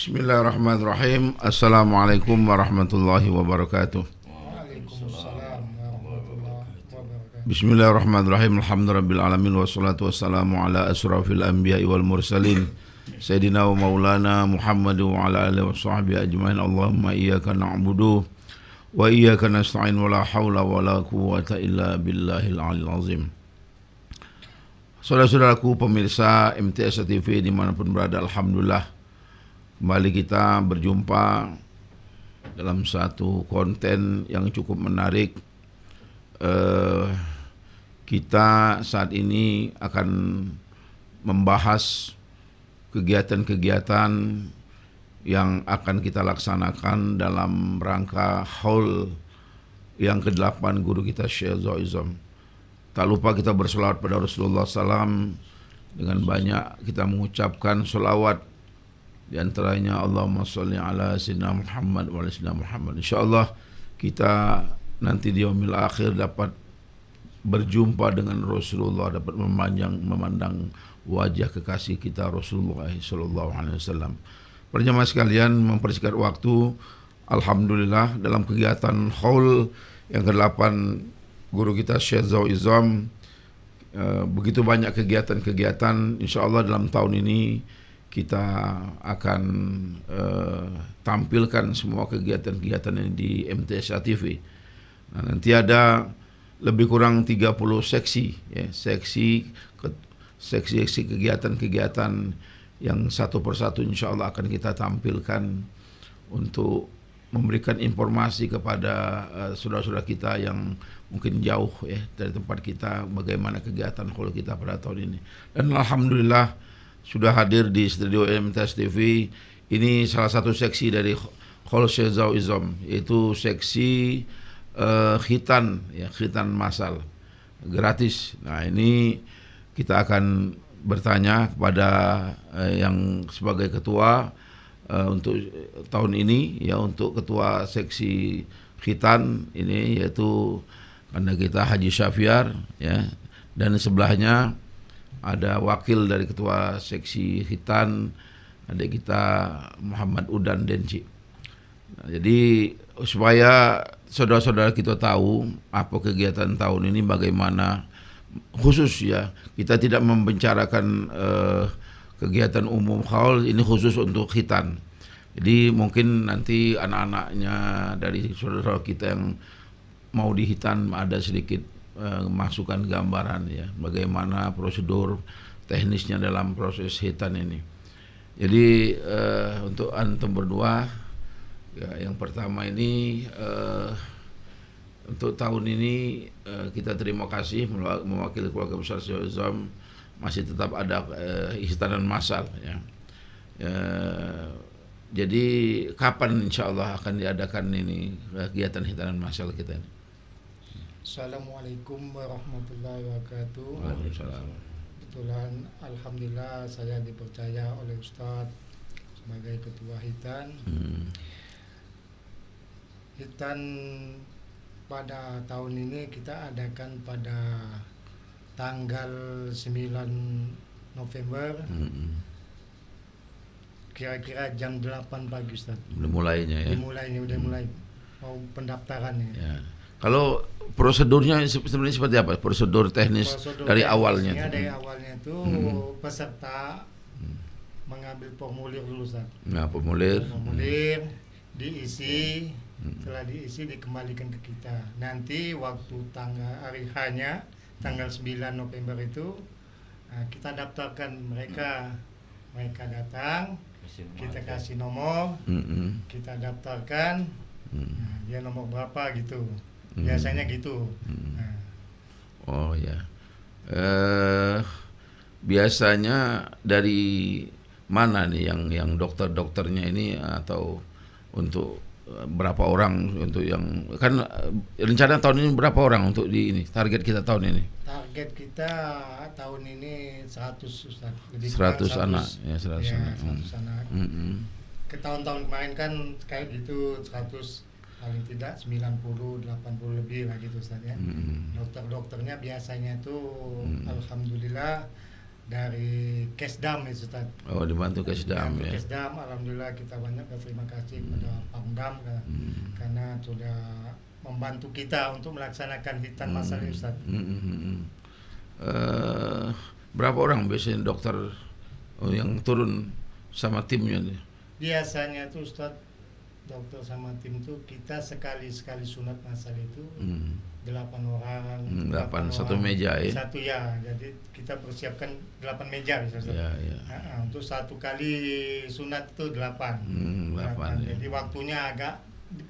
Bismillahirrahmanirrahim. Assalamualaikum warahmatullahi wabarakatuh. Bismillahirrahmanirrahim. Alhamdulillah alamin wassalatu wassalamu ala asrafil anbiya'i wal mursalin. Sayyidina wa maulana Muhammadu wa ala alihi wa ajmain. Allahumma iyyaka na'budu wa iyyaka nasta'in wa la haula wa la quwwata illa billahil aliyil azim. Saudara-saudaraku pemirsa MTS TV dimanapun berada, alhamdulillah Kembali kita berjumpa dalam satu konten yang cukup menarik. Eh, kita saat ini akan membahas kegiatan-kegiatan yang akan kita laksanakan dalam rangka haul yang ke-8 guru kita Syekh Zoizom. Tak lupa kita bersolawat pada Rasulullah SAW dengan banyak kita mengucapkan solawat di antaranya Allahumma salli ala Sayyidina Muhammad wa ala Sayyidina Muhammad. InsyaAllah kita nanti di umil akhir dapat berjumpa dengan Rasulullah dapat memanjang memandang wajah kekasih kita Rasulullah sallallahu alaihi wasallam. sekalian mempersingkat waktu alhamdulillah dalam kegiatan haul yang ke-8 guru kita Syekh Zaw Izam eh, begitu banyak kegiatan-kegiatan insyaallah dalam tahun ini kita akan uh, tampilkan semua kegiatan-kegiatan yang di MTSA TV. Nah, nanti ada lebih kurang 30 seksi, ya, seksi ke, seksi seksi kegiatan-kegiatan yang satu persatu insya Allah akan kita tampilkan untuk memberikan informasi kepada eh, saudara-saudara kita yang mungkin jauh ya dari tempat kita bagaimana kegiatan kalau kita pada tahun ini. Dan alhamdulillah sudah hadir di studio MTS TV. Ini salah satu seksi dari Khol Izom, yaitu seksi uh, khitan, ya, khitan masal, gratis. Nah ini kita akan bertanya kepada uh, yang sebagai ketua uh, untuk tahun ini, ya untuk ketua seksi khitan ini yaitu karena kita Haji Syafiar, ya dan sebelahnya ada wakil dari ketua seksi hitan ada kita Muhammad Udan Denci. Nah, jadi supaya saudara-saudara kita tahu apa kegiatan tahun ini bagaimana khusus ya kita tidak membicarakan eh, kegiatan umum haul ini khusus untuk hitan. Jadi mungkin nanti anak-anaknya dari saudara kita yang mau dihitan ada sedikit eh, masukkan gambaran ya bagaimana prosedur teknisnya dalam proses hitan ini. Jadi eh, untuk antum berdua ya yang pertama ini eh, untuk tahun ini eh, kita terima kasih mewakili keluarga besar Syazam masih tetap ada eh, dan masal ya. Eh, jadi kapan insya Allah akan diadakan ini kegiatan hitanan masal kita ini? Assalamualaikum warahmatullahi wabarakatuh. Waalaikumsalam. Kebetulan alhamdulillah saya dipercaya oleh Ustadz sebagai ketua hitan. Hmm. Hitan pada tahun ini kita adakan pada tanggal 9 November. Hmm kira-kira jam 8 pagi Ustaz. mulainya ya. Udah mulainya hmm. mulai mau pendaftarannya. Ya. Kalau prosedurnya sebenarnya seperti apa? Prosedur teknis Prosedur dari awalnya. Dari hmm. awalnya itu hmm. peserta hmm. mengambil formulir lulusan Nah, formulir. Formulir hmm. diisi, hmm. setelah diisi dikembalikan ke kita. Nanti waktu tanggal hari hanya tanggal 9 November itu nah, kita daftarkan mereka. Mereka datang, kita kasih nomor, kita hmm, hmm. daftarkan. Nah, dia nomor berapa gitu hmm. biasanya gitu hmm. nah. oh ya eh uh, biasanya dari mana nih yang yang dokter-dokternya ini atau untuk eh, berapa orang untuk yang kan eh, rencana tahun ini berapa orang untuk di ini target kita tahun ini target kita tahun ini 100 Ustaz. 100, 100 anak ya 100 ya, 100 anak, hmm. anak. Mm -hmm. ke tahun-tahun kemarin kan kayak gitu 100 paling tidak 90 80 lebih lah gitu Ustaz ya. Hmm. Dokter-dokternya biasanya tuh hmm. alhamdulillah dari Kesdam ya Ustaz. Oh, dibantu Kesdam ya. Kesdam alhamdulillah kita banyak berterima kasih hmm. kepada Pangdam hmm. karena sudah membantu kita untuk melaksanakan hitan hmm. masal mm-hmm. Ustaz. Hmm. Uh, berapa orang biasanya dokter oh, yang turun sama timnya? Biasanya tuh Ustaz dokter sama tim tuh kita sekali sekali sunat masal itu hmm. delapan orang hmm, delapan, delapan satu orang, meja ya satu ya jadi kita persiapkan delapan meja misalnya ya, ya. Nah, untuk satu kali sunat itu delapan, hmm, delapan, delapan. Ya. jadi waktunya agak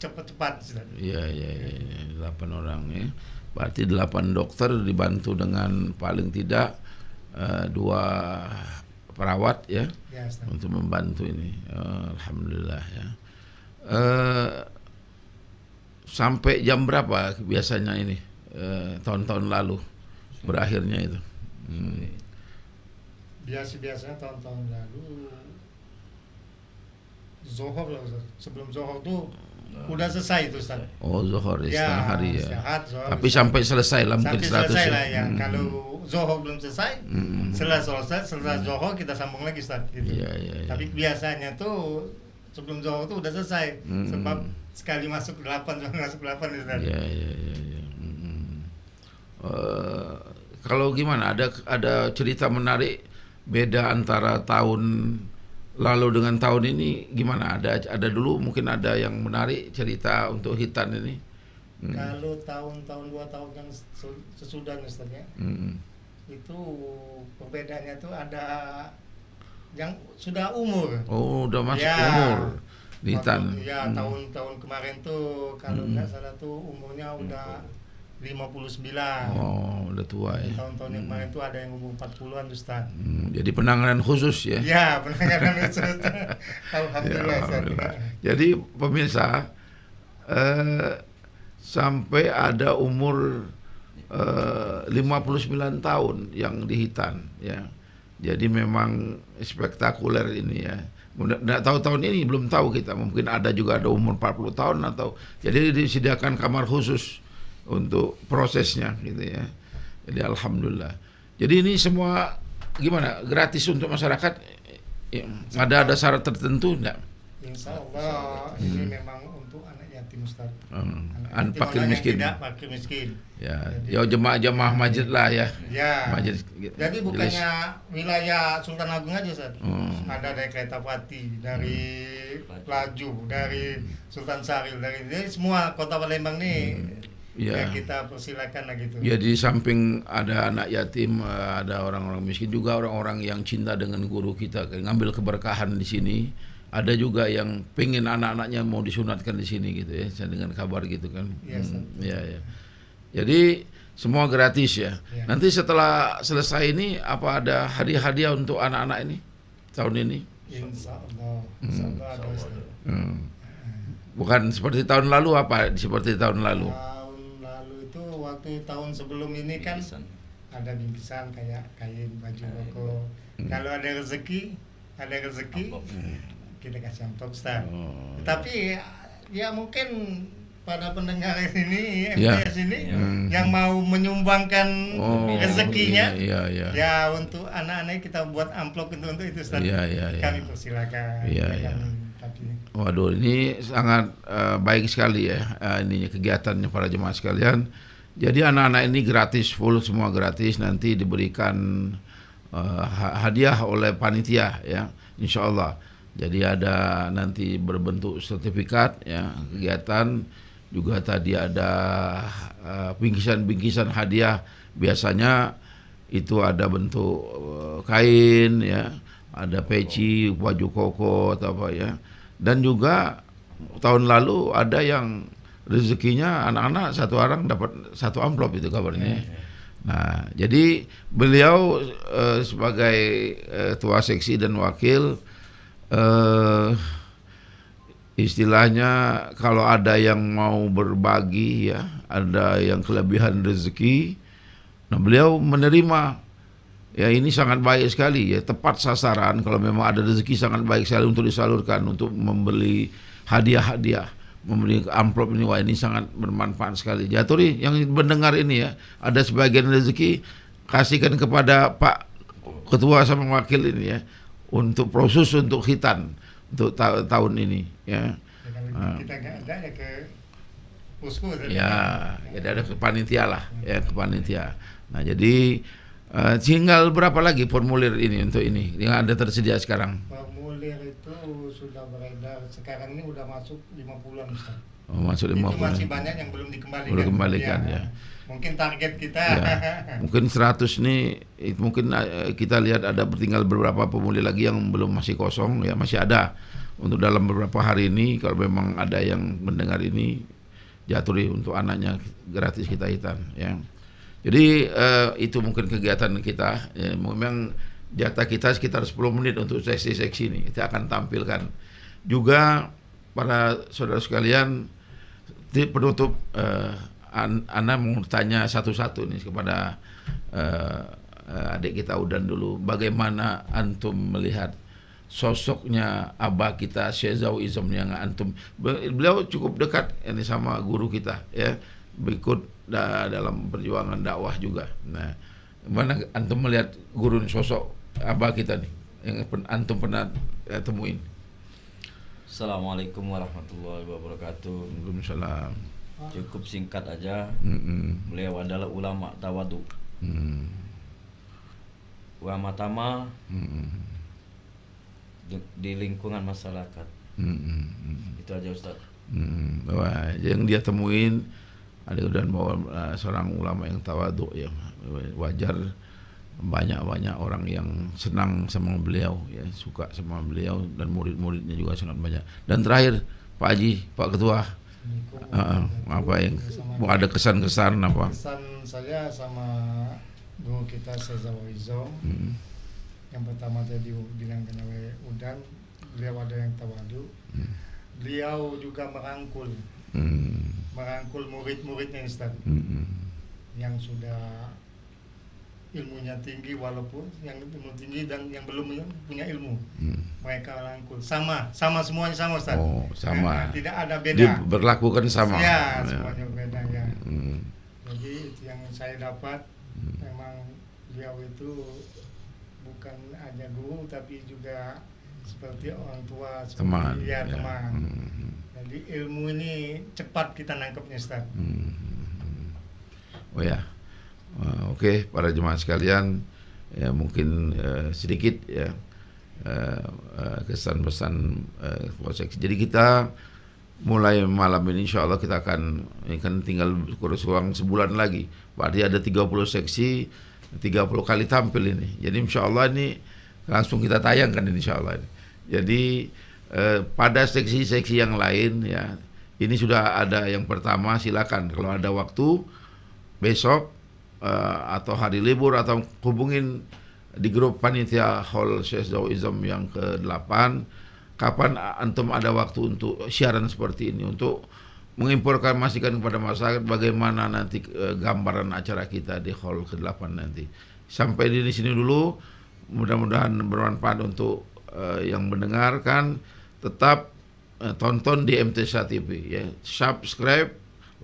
cepat-cepat iya iya iya ya. delapan orang ya berarti delapan dokter dibantu dengan paling tidak uh, dua perawat ya, ya untuk membantu ini uh, alhamdulillah ya Uh, sampai jam berapa biasanya ini tahun eh, tahun-tahun lalu berakhirnya itu? Hmm. Biasa-biasanya tahun-tahun lalu Zohor sebelum Zohor tuh udah selesai itu Ustaz. Oh Zohor ya, ya, setengah hari ya. Sehat, zohor, Tapi sampai selesai lah mungkin sampai 100 selesai ya. Lah, ya. Hmm. Kalau Zohor belum selesai, hmm. selesai selesai, setelah hmm. Zohor kita sambung lagi Ustaz. Gitu. Ya, ya, ya. Tapi biasanya tuh sebelum jauh itu udah selesai hmm. sebab sekali masuk delapan sekali masuk delapan itu tadi. ya Ya. kalau gimana ada ada cerita menarik beda antara tahun lalu dengan tahun ini gimana ada ada dulu mungkin ada yang menarik cerita untuk hitan ini hmm. kalau tahun-tahun dua tahun yang sesudah misalnya hmm. itu perbedaannya tuh ada yang sudah umur. Oh, udah masuk ya. umur. Di tan. Ya, hmm. tahun-tahun kemarin tuh kalau nggak hmm. salah tuh umurnya udah 59. Oh, udah tua ya. Tahun-tahun yang kemarin hmm. tuh ada yang umur 40-an Ustaz. Hmm, jadi penanganan khusus ya. Ya, penanganan khusus. Alhamdulillah, ya, Alhamdulillah. Jadi pemirsa eh sampai ada umur eh, 59 tahun yang dihitan ya jadi memang spektakuler ini ya. Nggak tahu tahun ini belum tahu kita. Mungkin ada juga ada umur 40 tahun atau jadi disediakan kamar khusus untuk prosesnya gitu ya. Jadi alhamdulillah. Jadi ini semua gimana? Gratis untuk masyarakat? Iya. ada ada syarat tertentu enggak? Insya Allah ini hmm. memang untuk anak yatim Ustaz. Hmm. Anak yatim, An, anak miskin. tidak miskin. Ya, ya jemaah-jemaah masjid lah ya. Ya. Masjid. Jadi bukannya jelis. wilayah Sultan Agung aja saat Hmm. Ada dari Kereta Pati, dari hmm. Laju, dari Sultan Saril, dari jadi semua kota Palembang nih. Hmm. Ya. ya kita persilakan lah gitu. Ya di samping ada anak yatim, eh, ada orang-orang miskin juga orang-orang yang cinta dengan guru kita, ngambil keberkahan di sini ada juga yang pengen anak-anaknya mau disunatkan di sini gitu ya saya dengan kabar gitu kan Iya, hmm, ya ya jadi semua gratis ya. ya. Nanti setelah selesai ini apa ada hadiah-hadiah untuk anak-anak ini tahun ini? Hmm. Hmm. Hmm. Bukan seperti tahun lalu apa? Seperti tahun lalu. Tahun lalu itu waktu tahun sebelum ini kan Bimbisan. ada bingkisan kayak kain baju koko. Hmm. Kalau ada rezeki, ada rezeki kita kasih amplop Oh. Tapi ya mungkin pada pendengar ini MTS ya. ini ya. yang mau menyumbangkan oh, rezekinya ya, ya, ya. ya untuk anak-anak kita buat amplop untuk untuk itu Ustaz. Ya, ya, ya. Kami persilakan. Ya, ya. Waduh, ini sangat uh, baik sekali ya uh, eh, ininya kegiatannya para jemaah sekalian. Jadi anak-anak ini gratis full semua gratis nanti diberikan uh, hadiah oleh panitia ya, insya Allah. Jadi ada nanti berbentuk sertifikat ya kegiatan juga tadi ada eh, bingkisan-bingkisan uh, hadiah biasanya itu ada bentuk uh, kain ya ada peci baju koko atau apa ya dan juga tahun lalu ada yang rezekinya anak-anak satu orang dapat satu amplop itu kabarnya iya, iya. nah jadi beliau uh, sebagai uh, tua seksi dan wakil uh, istilahnya kalau ada yang mau berbagi ya, ada yang kelebihan rezeki, nah beliau menerima. Ya ini sangat baik sekali ya, tepat sasaran kalau memang ada rezeki sangat baik sekali untuk disalurkan untuk membeli hadiah-hadiah membeli amplop ini wah ini sangat bermanfaat sekali. Jaturi ya, yang mendengar ini ya, ada sebagian rezeki kasihkan kepada Pak Ketua sama wakil ini ya untuk proses untuk hitan untuk ta tahun ini ya. ya jadi ah. kita ada ya ke posko ya, ada ke panitia lah ya ke panitia. Nah jadi uh, tinggal berapa lagi formulir ini untuk ini yang ada tersedia sekarang? Formulir itu sudah beredar sekarang ini udah masuk 50-an Ustaz. Oh, masuk itu masih banyak yang belum dikembalikan. Belum dikembalikan ya. ya. Mungkin target kita. Ya. mungkin 100 nih mungkin eh, kita lihat ada tinggal beberapa pemuli lagi yang belum masih kosong ya masih ada untuk dalam beberapa hari ini kalau memang ada yang mendengar ini jatuhi untuk anaknya gratis kita hitan ya. Jadi eh, itu mungkin kegiatan kita ya, memang jatah kita sekitar 10 menit untuk sesi seksi ini kita akan tampilkan juga para saudara sekalian, di penutup uh, eh, Anda mau tanya satu-satu nih kepada uh, adik kita Udan dulu, bagaimana antum melihat sosoknya abah kita Izam yang antum beliau cukup dekat ini sama guru kita ya berikut da dalam perjuangan dakwah juga nah mana antum melihat gurun sosok abah kita nih yang antum pernah ya, temuin Assalamualaikum warahmatullahi wabarakatuh. Waalaikumsalam. Cukup singkat aja. Mm-mm. Beliau adalah ulama tawadu. Mm. Ulama tama di, lingkungan masyarakat. Mm-mm. Itu aja Ustaz. Mm. Wah, yang dia temuin ada dan bahwa eh, seorang ulama yang tawadu ya wajar banyak-banyak orang yang senang sama beliau ya suka sama beliau dan murid-muridnya juga sangat banyak dan terakhir Pak Haji Pak Ketua uh, apa yang mau ada kesan-kesan apa kesan saya sama guru kita Sezawizo hmm. yang pertama tadi bilang oleh Udan beliau ada yang tawadu hmm. beliau juga merangkul hmm. merangkul murid-muridnya Ustaz hmm. hmm. yang sudah ilmunya tinggi walaupun yang ilmu tinggi dan yang belum ya, punya ilmu hmm. mereka rangkul sama sama semuanya sama Ustaz. Oh, sama. Ya, tidak ada beda. Diberlakukan sama. Iya, ya, semuanya ya. beda ya. Hmm. Jadi itu yang saya dapat hmm. memang beliau itu bukan hanya guru tapi juga seperti orang tua, seperti teman. Ya, ya. Hmm, hmm, hmm. Jadi ilmu ini cepat kita nangkepnya Ustaz. Hmm. hmm oh ya. Ah, oke, okay, para jemaah sekalian, ya mungkin uh, sedikit ya uh, eh, uh, eh, kesan pesan uh, eh, Jadi kita mulai malam ini insya Allah kita akan ini kan tinggal kurang sebulan lagi. Berarti ada 30 seksi, 30 kali tampil ini. Jadi insya Allah ini langsung kita tayangkan ini insya Allah. Ini. Jadi eh, pada seksi-seksi yang lain ya ini sudah ada yang pertama silakan kalau ada waktu besok Eh, atau hari libur atau hubungin di grup panitia Hall Syekh yang ke-8 kapan antum ada waktu untuk siaran seperti ini untuk menginformasikan kepada masyarakat bagaimana nanti eh, gambaran acara kita di Hall ke-8 nanti. Sampai di sini dulu mudah-mudahan bermanfaat untuk uh, yang mendengarkan tetap uh, tonton di MTSA TV ya. Subscribe,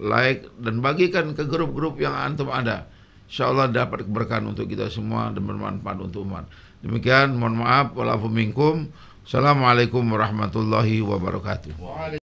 like dan bagikan ke grup-grup yang antum ada Insya Allah dapat keberkahan untuk kita semua dan bermanfaat untuk umat. Demikian, mohon maaf. walaupun minkum. Assalamualaikum warahmatullahi wabarakatuh.